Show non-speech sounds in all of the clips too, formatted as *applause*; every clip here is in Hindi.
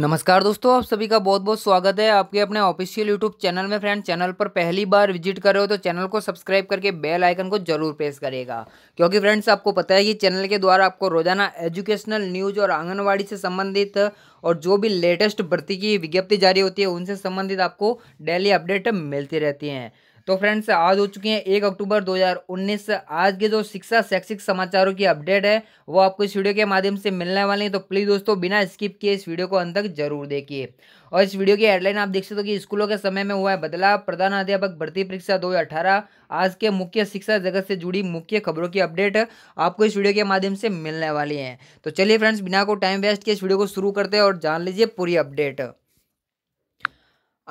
नमस्कार दोस्तों आप सभी का बहुत बहुत स्वागत है आपके अपने ऑफिशियल यूट्यूब चैनल में फ्रेंड चैनल पर पहली बार विजिट कर रहे हो तो चैनल को सब्सक्राइब करके बेल आइकन को जरूर प्रेस करेगा क्योंकि फ्रेंड्स आपको पता है कि चैनल के द्वारा आपको रोजाना एजुकेशनल न्यूज और आंगनबाड़ी से संबंधित और जो भी लेटेस्ट भर्ती की विज्ञप्ति जारी होती है उनसे संबंधित आपको डेली अपडेट मिलती रहती हैं तो फ्रेंड्स आज हो चुके हैं एक अक्टूबर 2019 आज के जो शिक्षा शैक्षिक समाचारों की अपडेट है वो आपको इस वीडियो के माध्यम से मिलने वाले हैं तो प्लीज़ दोस्तों बिना स्किप किए इस वीडियो को अंत तक जरूर देखिए और इस वीडियो की हेडलाइन आप देख सकते हो कि स्कूलों के समय में हुआ है बदलाव प्रधान अध्यापक भर्ती परीक्षा दो आज के मुख्य शिक्षा जगत से जुड़ी मुख्य खबरों की अपडेट आपको इस वीडियो के माध्यम से मिलने वाली है तो चलिए फ्रेंड्स बिना को टाइम वेस्ट किए इस वीडियो को शुरू करते हैं और जान लीजिए पूरी अपडेट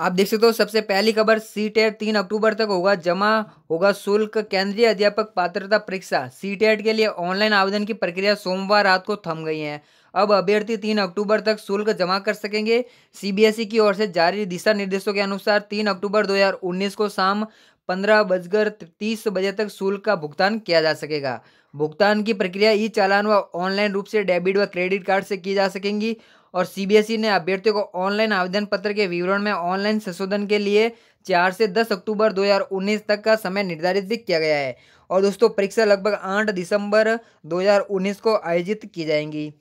आप देख सकते हो सबसे पहली खबर सी टेट तीन अक्टूबर तक होगा जमा होगा शुल्क केंद्रीय अध्यापक पात्रता परीक्षा सी टेट के लिए ऑनलाइन आवेदन की प्रक्रिया सोमवार रात को थम गई है अब अभ्यर्थी तीन अक्टूबर तक शुल्क जमा कर सकेंगे सीबीएसई e की ओर से जारी दिशा निर्देशों के अनुसार तीन अक्टूबर 2019 को शाम पंद्रह बजकर तीस बजे तक शुल्क का भुगतान किया जा सकेगा भुगतान की प्रक्रिया ई चालान व ऑनलाइन रूप से डेबिट व क्रेडिट कार्ड से की जा सकेंगी और सीबीएसई ने अभ्यर्थियों को ऑनलाइन आवेदन पत्र के विवरण में ऑनलाइन संशोधन के लिए चार से दस अक्टूबर 2019 तक का समय निर्धारित भी किया गया है और दोस्तों परीक्षा लगभग आठ दिसंबर 2019 को आयोजित की जाएंगी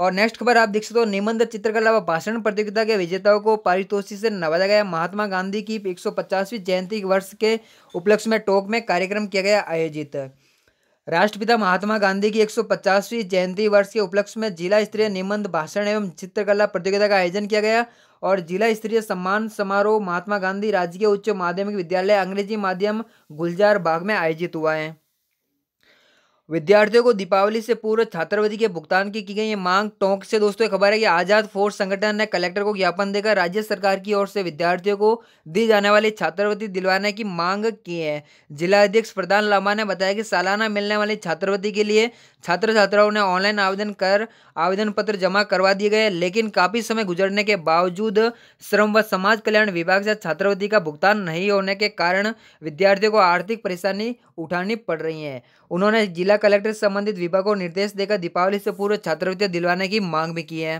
और नेक्स्ट खबर आप देख सकते हो निबंध चित्रकला व भाषण प्रतियोगिता के विजेताओं को पारितोषिक से नवाजा गया महात्मा गांधी की एक जयंती वर्ष के उपलक्ष्य में टोक में कार्यक्रम किया गया आयोजित राष्ट्रपिता महात्मा गांधी की 150वीं जयंती वर्ष के उपलक्ष्य में जिला स्तरीय निबंध भाषण एवं चित्रकला प्रतियोगिता का आयोजन किया गया और जिला स्तरीय सम्मान समारोह महात्मा गांधी राजकीय उच्च माध्यमिक विद्यालय अंग्रेजी माध्यम गुलजार बाग में आयोजित हुआ है विद्यार्थियों को दीपावली से पूर्व छात्रवृत्ति के भुगतान की की गई ये मांग टोंक से दोस्तों खबर है कि आजाद फोर्स संगठन ने कलेक्टर को ज्ञापन देकर राज्य सरकार की ओर से विद्यार्थियों को दी जाने वाली छात्रवृत्ति दिलवाने की मांग की है जिला अध्यक्ष प्रधान लामा ने बताया कि सालाना मिलने वाली छात्रवृत्ति के लिए छात्र छात्राओं ने ऑनलाइन आवेदन कर आवेदन पत्र जमा करवा दिए गए लेकिन काफ़ी समय गुजरने के बावजूद श्रम व समाज कल्याण विभाग से छात्रवृत्ति का भुगतान नहीं होने के कारण विद्यार्थियों को आर्थिक परेशानी उठानी पड़ रही है उन्होंने जिला कलेक्टर संबंधित विभाग को निर्देश देकर दीपावली से पूर्व छात्रवृत्ति दिलवाने की मांग भी की है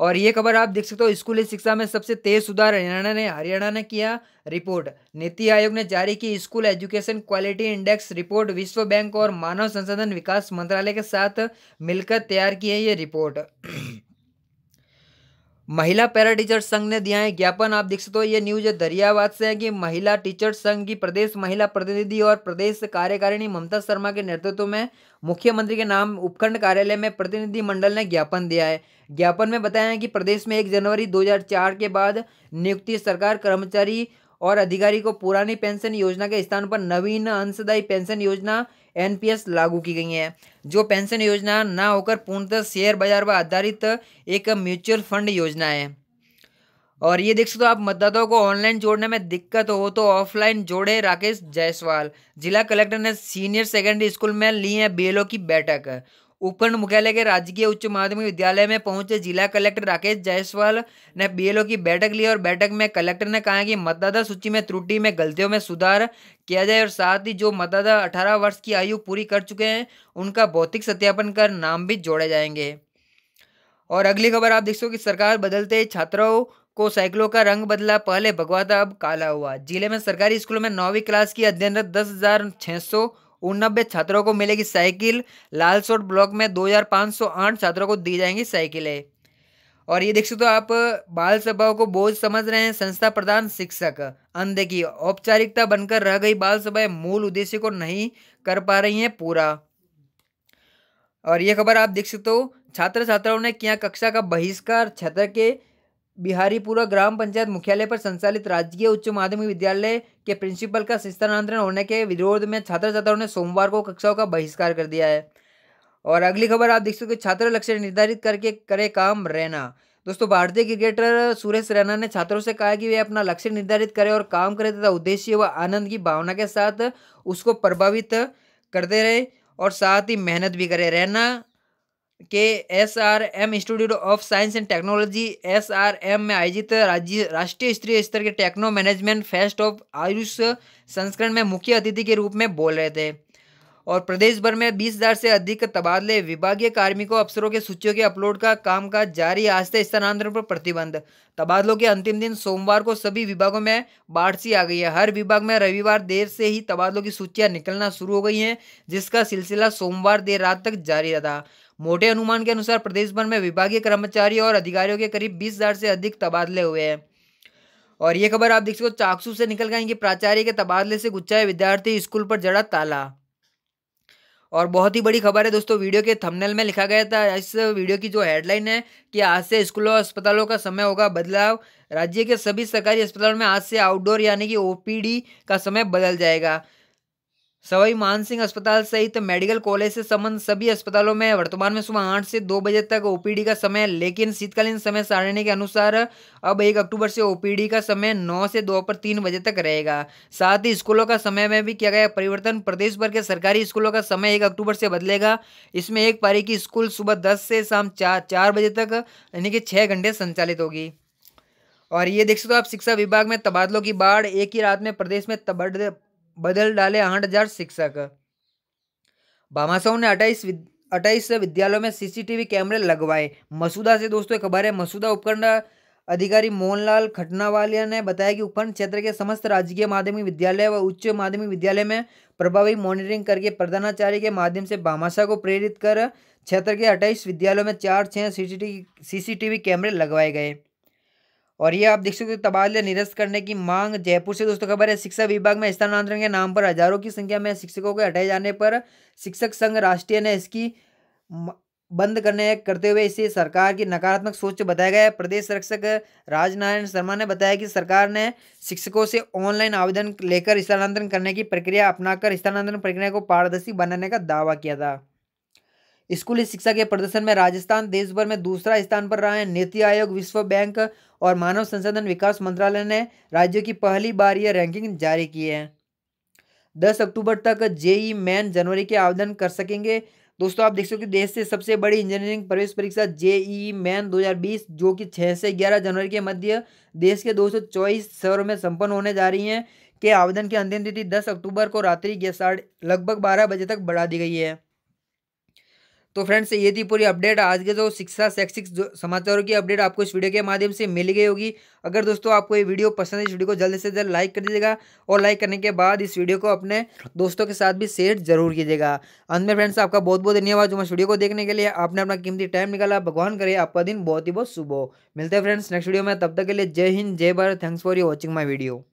और ये खबर आप देख सकते हो स्कूली शिक्षा में सबसे तेज सुधार हरियाणा ने हरियाणा ने किया रिपोर्ट नीति आयोग ने जारी की school education quality index report विश्व बैंक और मानव संसाधन विकास मंत्रालय के साथ मिलकर तैयार की है ये रिपोर्ट *clears throat* महिला पैरा टीचर संघ ने दिया है ज्ञापन आप देख सकते हो ये न्यूज दरियाबाद से है कि महिला टीचर संघ की प्रदेश महिला प्रतिनिधि और प्रदेश कार्यकारिणी ममता शर्मा के नेतृत्व में मुख्यमंत्री के नाम उपखंड कार्यालय में प्रतिनिधि मंडल ने ज्ञापन दिया है ज्ञापन में बताया है कि प्रदेश में एक जनवरी दो के बाद नियुक्ति सरकार कर्मचारी और अधिकारी को पुरानी पेंशन योजना के स्थान पर नवीन अंशदायी पेंशन योजना एनपीएस लागू की गई हैं जो पेंशन योजना ना होकर पूर्णतः शेयर बाजार पर आधारित एक म्यूचुअल फंड योजना है और ये देख सकते हो आप मतदाताओं को ऑनलाइन जोड़ने में दिक्कत हो तो ऑफलाइन जोड़े राकेश जायसवाल जिला कलेक्टर ने सीनियर सेकेंडरी स्कूल में ली है बेलो की बैठक उपखंड मुख्यालय के राजकीय उच्च माध्यमिक विद्यालय में पहुंचे जिला कलेक्टर राकेश जायसवाल ने बीएलओ की बैठक ली और बैठक में कलेक्टर ने कहा कि मतदाता सूची में त्रुटि में गलतियों में सुधार किया जाए और साथ ही जो मतदाता अठारह वर्ष की आयु पूरी कर चुके हैं उनका भौतिक सत्यापन कर नाम भी जोड़े जाएंगे और अगली खबर आप देख सको कि सरकार बदलते छात्रों को साइकिलों का रंग बदला पहले भगवा था अब काला हुआ जिले में सरकारी स्कूलों में नौवीं क्लास की अध्ययनरत दस हज़ार छः सौ नब्बे छात्रों को मिलेगी साइकिल लालसोट ब्लॉक में 2508 छात्रों को दी जाएंगी साइकिलें और ये देख सकते हो आप बाल सभाओं को बोझ समझ रहे हैं संस्था प्रधान शिक्षक अनदेखी औपचारिकता बनकर रह गई बाल सभाएं मूल उद्देश्य को नहीं कर पा रही हैं पूरा और ये खबर आप देख सकते हो छात्र छात्राओं ने किया कक्षा का बहिष्कार क्षेत्र के बिहारीपुरा ग्राम पंचायत मुख्यालय पर संचालित राजकीय उच्च माध्यमिक विद्यालय कि प्रिंसिपल का स्थानांतरण होने के विरोध में छात्र छात्राओं ने सोमवार को कक्षाओं का बहिष्कार कर दिया है और अगली खबर आप देख सकते हो छात्र लक्ष्य निर्धारित करके करे काम रहना दोस्तों भारतीय क्रिकेटर सुरेश रैना ने छात्रों से कहा कि वे अपना लक्ष्य निर्धारित करें और काम करें तथा उद्देश्य व आनंद की भावना के साथ उसको प्रभावित करते रहे और साथ ही मेहनत भी करें रैना के S R M institute of science and technology S R M में आयोजित राज्य राष्ट्रीय स्तरीय स्तर के टेक्नो मैनेजमेंट फेस्ट ऑफ आयुष संस्करण में मुख्य अतिथि के रूप में बोल रहे थे और प्रदेश भर में बीस हजार से अधिक तबादले विभागीय कार्मिकों अफसरों के सूचियों के अपलोड का कामकाज जारी आज से स्थानांतरण पर प्रतिबंध तबादलों के अंतिम दिन सोमवार को सभी विभागों में बाढ़सी आ गई है हर विभाग में रविवार देर से ही तबादलों की सूचियां निकलना शुरू हो गई हैं जिसका सिलसिला सोमवार देर रात तक जारी रहा मोटे अनुमान के अनुसार प्रदेश भर में विभागीय कर्मचारी और अधिकारियों के करीब बीस हजार से अधिक तबादले हुए हैं और ये खबर आप देख सको चाकसू से निकल गए कि प्राचार्य के तबादले से गुच्छाए विद्यार्थी स्कूल पर जड़ा ताला और बहुत ही बड़ी खबर है दोस्तों वीडियो के थंबनेल में लिखा गया था इस वीडियो की जो हेडलाइन है कि आज से स्कूलों और अस्पतालों का समय होगा बदलाव राज्य के सभी सरकारी अस्पतालों में आज से आउटडोर यानी कि ओपीडी का समय बदल जाएगा सवाई मानसिंह अस्पताल सहित मेडिकल कॉलेज से संबंध सभी अस्पतालों में वर्तमान में सुबह आठ से दो बजे तक ओपीडी का समय लेकिन शीतकालीन समय सारणी के अनुसार अब एक अक्टूबर से ओपीडी का समय नौ से पर तीन बजे तक रहेगा साथ ही स्कूलों का समय में भी किया गया परिवर्तन प्रदेश भर के सरकारी स्कूलों का समय एक अक्टूबर से बदलेगा इसमें एक पारी की स्कूल सुबह दस से शाम चार चार बजे तक यानी कि छः घंटे संचालित होगी और ये देख सकते हो आप शिक्षा विभाग में तबादलों की बाढ़ एक ही रात में प्रदेश में तबड़ बदल डाले आठ हजार शिक्षक भामाशाहों ने अट्ठाईस अट्ठाईस विद्यालयों में सीसीटीवी कैमरे लगवाए मसूदा से दोस्तों खबर है मसूदा उपखंड अधिकारी मोहनलाल खटनावालिया ने बताया कि उपखंड क्षेत्र के समस्त राजकीय माध्यमिक विद्यालय व उच्च माध्यमिक विद्यालय में प्रभावी मॉनिटरिंग करके प्रधानाचार्य के माध्यम से भामाशा को प्रेरित कर क्षेत्र के अट्ठाईस विद्यालयों में चार छः सीसीटीवी सीसीटीवी कैमरे लगवाए गए और ये आप देख सकते हो तबादले निरस्त करने की मांग जयपुर से दोस्तों खबर है शिक्षा विभाग में स्थानांतरण के नाम पर हजारों की संख्या में शिक्षकों के हटाए जाने पर शिक्षक संघ राष्ट्रीय ने इसकी बंद करने करते हुए इसे सरकार की नकारात्मक सोच बताया गया है प्रदेश रक्षक राजनारायण शर्मा ने बताया कि सरकार ने शिक्षकों से ऑनलाइन आवेदन लेकर स्थानांतरण करने की प्रक्रिया अपनाकर स्थानांतरण प्रक्रिया को पारदर्शी बनाने का दावा किया था स्कूली शिक्षा के प्रदर्शन में राजस्थान देश भर में दूसरा स्थान पर रहा है नीति आयोग विश्व बैंक और मानव संसाधन विकास मंत्रालय ने राज्यों की पहली बार यह रैंकिंग जारी की है दस अक्टूबर तक जेई मैन जनवरी के आवेदन कर सकेंगे दोस्तों आप देख सकते हो देश से सबसे बड़ी इंजीनियरिंग प्रवेश परीक्षा जेई मैन 2020 जो कि 6 से 11 जनवरी के मध्य देश के 224 शहरों में संपन्न होने जा रही हैं के आवेदन की अंतिम तिथि 10 अक्टूबर को रात्रि के साढ़े लगभग 12 बजे तक बढ़ा दी गई है तो फ्रेंड्स ये थी पूरी अपडेट आज के जो शिक्षा शैक्षिक समाचारों की अपडेट आपको इस वीडियो के माध्यम से मिल गई होगी अगर दोस्तों आपको ये वीडियो पसंद है इस वीडियो को जल्द से जल्द लाइक कर दीजिएगा और लाइक करने के बाद इस वीडियो को अपने दोस्तों के साथ भी शेयर जरूर कीजिएगा अंत में फ्रेंड्स आपका बहुत बहुत धन्यवाद जो इस वीडियो को देखने के लिए आपने अपना कीमती टाइम निकाला भगवान करे आपका दिन बहुत ही बहुत शुभ हो मिलते हैं फ्रेंड्स नेक्स्ट वीडियो में तब तक के लिए जय हिंद जय Bharat thanks for you watching my video